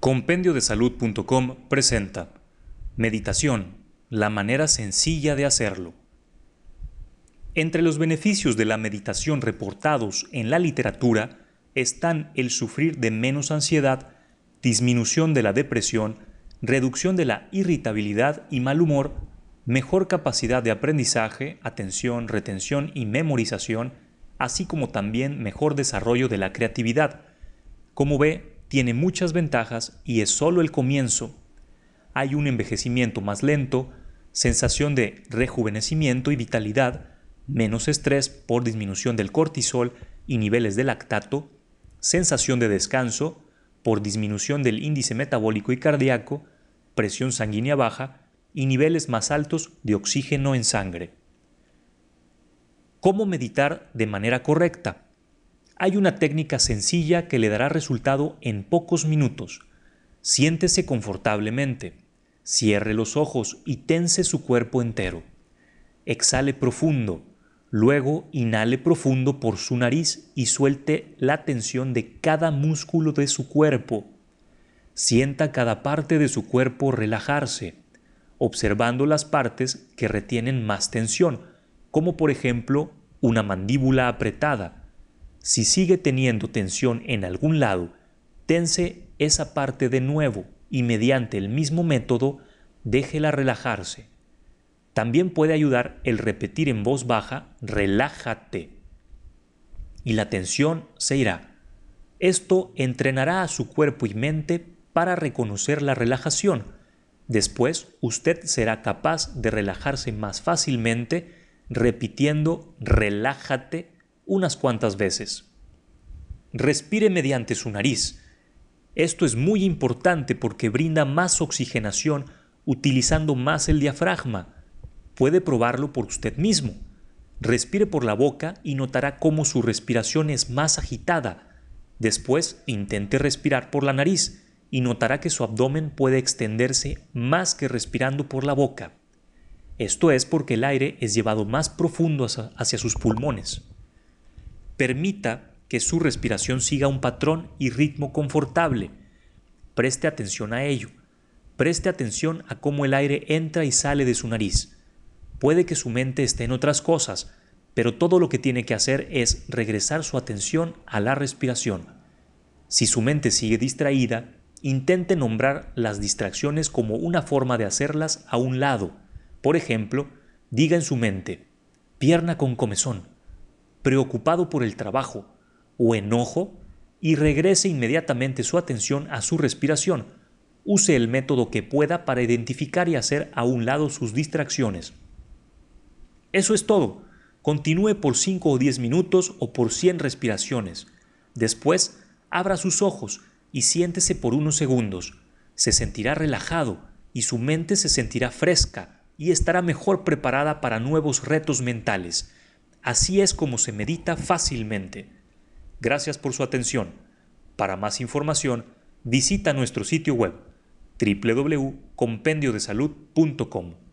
Compendiodesalud.com presenta Meditación, la manera sencilla de hacerlo. Entre los beneficios de la meditación reportados en la literatura están el sufrir de menos ansiedad, disminución de la depresión, reducción de la irritabilidad y mal humor, mejor capacidad de aprendizaje, atención, retención y memorización, así como también mejor desarrollo de la creatividad. Como ve, tiene muchas ventajas y es solo el comienzo. Hay un envejecimiento más lento, sensación de rejuvenecimiento y vitalidad, menos estrés por disminución del cortisol y niveles de lactato, sensación de descanso por disminución del índice metabólico y cardíaco, presión sanguínea baja y niveles más altos de oxígeno en sangre. ¿Cómo meditar de manera correcta? Hay una técnica sencilla que le dará resultado en pocos minutos. Siéntese confortablemente, cierre los ojos y tense su cuerpo entero. Exhale profundo, luego inhale profundo por su nariz y suelte la tensión de cada músculo de su cuerpo. Sienta cada parte de su cuerpo relajarse, observando las partes que retienen más tensión, como por ejemplo una mandíbula apretada, si sigue teniendo tensión en algún lado, tense esa parte de nuevo y mediante el mismo método déjela relajarse. También puede ayudar el repetir en voz baja relájate y la tensión se irá. Esto entrenará a su cuerpo y mente para reconocer la relajación. Después usted será capaz de relajarse más fácilmente repitiendo relájate unas cuantas veces. Respire mediante su nariz. Esto es muy importante porque brinda más oxigenación utilizando más el diafragma. Puede probarlo por usted mismo. Respire por la boca y notará cómo su respiración es más agitada. Después intente respirar por la nariz y notará que su abdomen puede extenderse más que respirando por la boca. Esto es porque el aire es llevado más profundo hacia, sus pulmones. Permita que su respiración siga un patrón y ritmo confortable. Preste atención a ello. Preste atención a cómo el aire entra y sale de su nariz. Puede que su mente esté en otras cosas, pero todo lo que tiene que hacer es regresar su atención a la respiración. Si su mente sigue distraída, intente nombrar las distracciones como una forma de hacerlas a un lado. Por ejemplo, diga en su mente, pierna con comezón, preocupado por el trabajo o enojo y regrese inmediatamente su atención a su respiración. Use el método que pueda para identificar y hacer a un lado sus distracciones. Eso es todo. Continúe por 5 o 10 minutos o por 100 respiraciones. Después, abra sus ojos y siéntese por unos segundos. Se sentirá relajado y su mente se sentirá fresca y estará mejor preparada para nuevos retos mentales. Así es como se medita fácilmente. Gracias por su atención. Para más información, visita nuestro sitio web www.compendiodesalud.com.